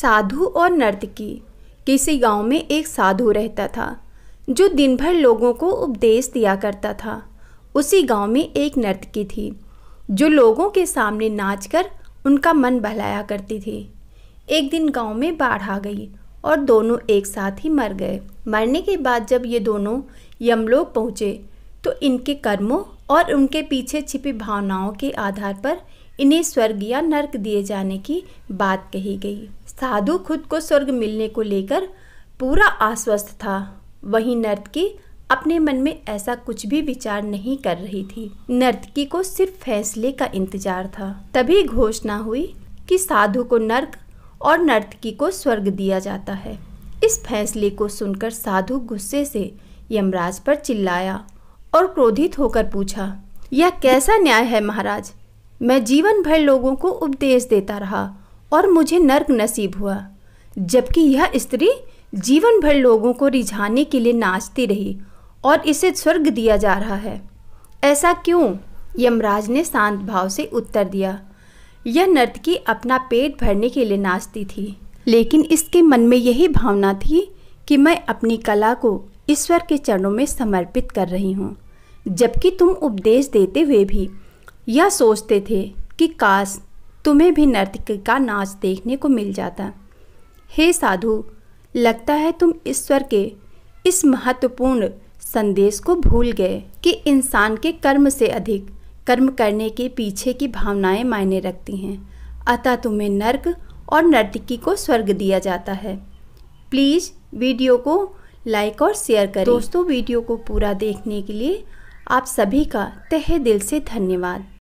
साधु और नर्तकी किसी गांव में एक साधु रहता था जो दिन भर लोगों को उपदेश दिया करता था उसी गांव में एक नर्तकी थी जो लोगों के सामने नाचकर उनका मन बहलाया करती थी एक दिन गांव में बाढ़ आ गई और दोनों एक साथ ही मर गए मरने के बाद जब ये दोनों यमलोक पहुँचे तो इनके कर्मों और उनके पीछे छिपी भावनाओं के आधार पर इन्हें स्वर्ग या नर्क दिए जाने की बात कही गई साधु खुद को स्वर्ग मिलने को लेकर पूरा आश्वस्त था वही नर्तकी अपने मन में ऐसा कुछ भी विचार नहीं कर रही थी नर्तकी को सिर्फ फैसले का इंतजार था तभी घोषणा हुई कि साधु को नर्क और नर्तकी को स्वर्ग दिया जाता है इस फैसले को सुनकर साधु गुस्से से यमराज पर चिल्लाया और क्रोधित होकर पूछा यह कैसा न्याय है महाराज मैं जीवन भर लोगों को उपदेश देता रहा और मुझे नर्क नसीब हुआ जबकि यह स्त्री जीवन भर लोगों को रिझाने के लिए नाचती रही और इसे स्वर्ग दिया जा रहा है ऐसा क्यों यमराज ने शांत भाव से उत्तर दिया यह नर्तकी अपना पेट भरने के लिए नाचती थी लेकिन इसके मन में यही भावना थी कि मैं अपनी कला को ईश्वर के चरणों में समर्पित कर रही हूँ जबकि तुम उपदेश देते हुए भी यह सोचते थे कि काश तुम्हें भी नर्तकी का नाच देखने को मिल जाता हे साधु लगता है तुम ईश्वर के इस महत्वपूर्ण संदेश को भूल गए कि इंसान के कर्म से अधिक कर्म करने के पीछे की भावनाएं मायने रखती हैं अतः तुम्हें नर्क और नर्तकी को स्वर्ग दिया जाता है प्लीज़ वीडियो को लाइक और शेयर करें दोस्तों वीडियो को पूरा देखने के लिए आप सभी का तहे दिल से धन्यवाद